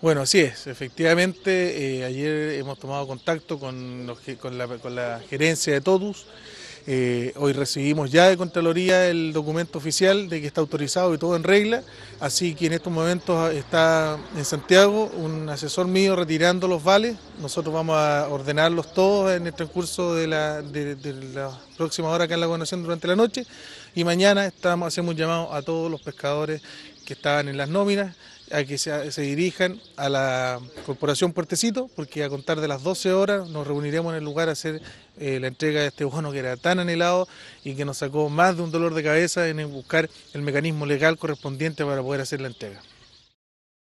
Bueno, así es, efectivamente, eh, ayer hemos tomado contacto con, los, con, la, con la, gerencia de TODUS, eh, hoy recibimos ya de Contraloría el documento oficial de que está autorizado y todo en regla, así que en estos momentos está en Santiago un asesor mío retirando los vales, nosotros vamos a ordenarlos todos en el transcurso de la, de, la próxima hora acá en la gobernación durante la noche y mañana estamos, hacemos un llamado a todos los pescadores que estaban en las nóminas a que se, dirijan a la Corporación Puertecito, porque a contar de las 12 horas nos reuniremos en el lugar a hacer eh, la entrega de este bono que era tan anhelado y que nos sacó más de un dolor de cabeza en buscar el mecanismo legal correspondiente para poder hacer la entrega.